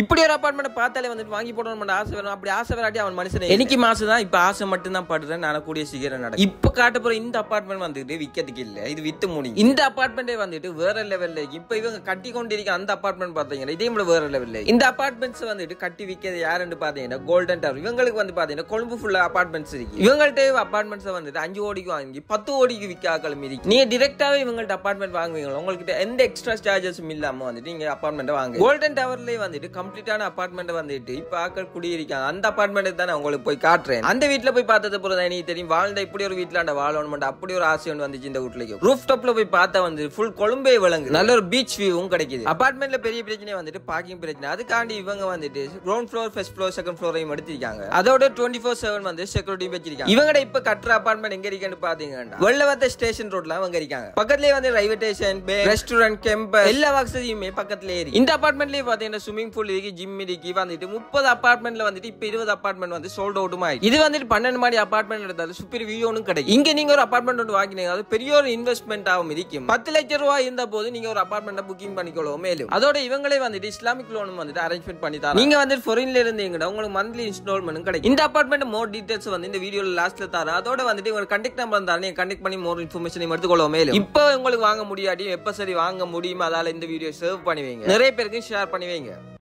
இப்படி ஒரு அப்பார்ட்மெண்ட் பார்த்தாலே வந்துட்டு வாங்கி போடணும் ஆசை வேணும் அப்படி ஆசை வராட்டி அவன் மனுஷன் எனக்கு மாசு தான் இப்போ ஆசை மட்டும் தான் படுறேன் நான் கூடிய சீக்கிரம் நடக்கும் இப்போ காட்ட போற இந்த அப்பார்ட்மெண்ட் வந்துட்டு விற்கிறதுக்கு இல்லை இது வித்து முடி இந்த அப்பார்ட்மெண்ட்டே வந்துட்டு வேற லெவல்ல இப்போ இவங்க கட்டி கொண்டிருக்க அந்த அப்பார்ட்மெண்ட் பார்த்தீங்கன்னா இதே வேற லெவல்ல இந்த அப்பார்ட்மெண்ட்ஸ் வந்துட்டு கட்டி விற்கிறது யாருன்னு பார்த்தீங்கன்னா கோல்டன் டவர் இவங்களுக்கு வந்து பார்த்தீங்கன்னா கொழும்பு ஃபுல்லாக அப்பார்ட்மெண்ட்ஸ் இருக்கு இவங்கள்ட்ட அப்பார்ட்மெண்ட்ஸ் வந்துட்டு அஞ்சு கோடிக்கு வாங்கி பத்து கோடிக்கு விற்க இருக்கு நீங்க டிரெக்டாவே இவங்கள்ட்ட அப்பார்ட்மெண்ட் வாங்குவீங்களா உங்கள்கிட்ட எந்த எக்ஸ்ட்ரா சார்ஜஸும் இல்லாம வந்துட்டு இங்க அப்பார்ட்மெண்ட்டை வாங்க கோல்டன் டவர்லேயே வந்துட்டு கம்ப்ளீட்டான அப்பார்ட்மெண்ட் வந்துட்டு இப்ப ஆக்கள் குடியிருக்காங்க அந்த அப்பார்ட்மெண்ட் தான் உங்களுக்கு போய் காட்டுறேன் அந்த வீட்டுல போய் பார்த்தது போகிறதா எனக்கு தெரியும் வாழ்ந்த இப்படி ஒரு வீட்டுல அந்த வாழணும் அப்படி ஒரு ஆசை ஒன்று வந்துச்சு இந்த வீட்டுக்கு ரூப் டாப்ல போய் பார்த்தா வந்து ஃபுல் கொழும்பே விளங்கு நல்ல ஒரு பீச் வியூவும் கிடைக்குது அப்பார்ட்மெண்ட்ல பெரிய பிரச்சனை வந்துட்டு பார்க்கிங் பிரச்சனை அதுக்காண்டி இவங்க வந்துட்டு ground floor first floor second ஃப்ளோரையும் எடுத்திருக்காங்க அதோட டுவெண்ட்டி ஃபோர் செவன் வந்து செக்யூரிட்டி வச்சிருக்காங்க இவங்க இப்ப கட்டுற அப்பார்ட்மெண்ட் எங்க இருக்கேன்னு பாத்தீங்கன்னா வந்த ஸ்டேஷன் ரோட்ல அவங்க இருக்காங்க பக்கத்துலயே வந்து ரயில்வே ஸ்டேஷன் ரெஸ்டாரண்ட் கேம்பஸ் எல்லா வசதியுமே பக்கத்துலயே இருக்கு இந்த அப்பார்ட்மெண்ட்லயே பாத்தீங்கன்னா ஸ்விமிங் பூல் சொல்லி ஜிம் இடிக்கி வந்துட்டு முப்பது அப்பார்ட்மெண்ட்ல வந்துட்டு இப்போ இருபது அபார்ட்மெண்ட் வந்து சோல்ட் அவுட்டும் ஆயிடுச்சு இது வந்துட்டு பன்னெண்டு மாடி அபார்ட்மெண்ட் எடுத்தாலும் சூப்பர் வியூனும் கிடைக்கும் இங்க நீங்க ஒரு அபார்ட்மெண்ட் ஒன்று வாங்கினீங்க அது பெரிய ஒரு இன்வெஸ்ட்மெண்ட் ஆகும் இருக்கும் பத்து லட்சம் ரூபாய் இருந்த போது நீங்க ஒரு அப்பார்ட்மெண்ட் புக்கிங் பண்ணிக்கொள்ளவும் மேலும் அதோட இவங்களே வந்துட்டு இஸ்லாமிக் லோனும் வந்துட்டு அரேஞ்ச்மெண்ட் பண்ணி தரேன் நீங்க வந்துட்டு ஃபாரின்ல இருந்தீங்கன்னா உங்களுக்கு மந்த்லி இன்ஸ்டால்மெண்ட் கிடைக்கும் இந்த அப்பார்ட்மெண்ட் மோர் டீடைல்ஸ் வந்து இந்த வீடியோல லாஸ்ட்ல தர அதோட வந்துட்டு உங்க கண்டெக்ட் நம்பர் தரேன் நீங்க கண்டெக்ட் பண்ணி மோர் இன்ஃபர்மேஷன் எடுத்துக்கொள்ள மேலும் இப்போ உங்களுக்கு வாங்க முடியாட்டியும் எப்போ சரி வாங்க முடியுமா அதால இந்த வீடியோ சர்வ் பண்ணி நிறைய பேருக்கு ஷேர் பண்ணி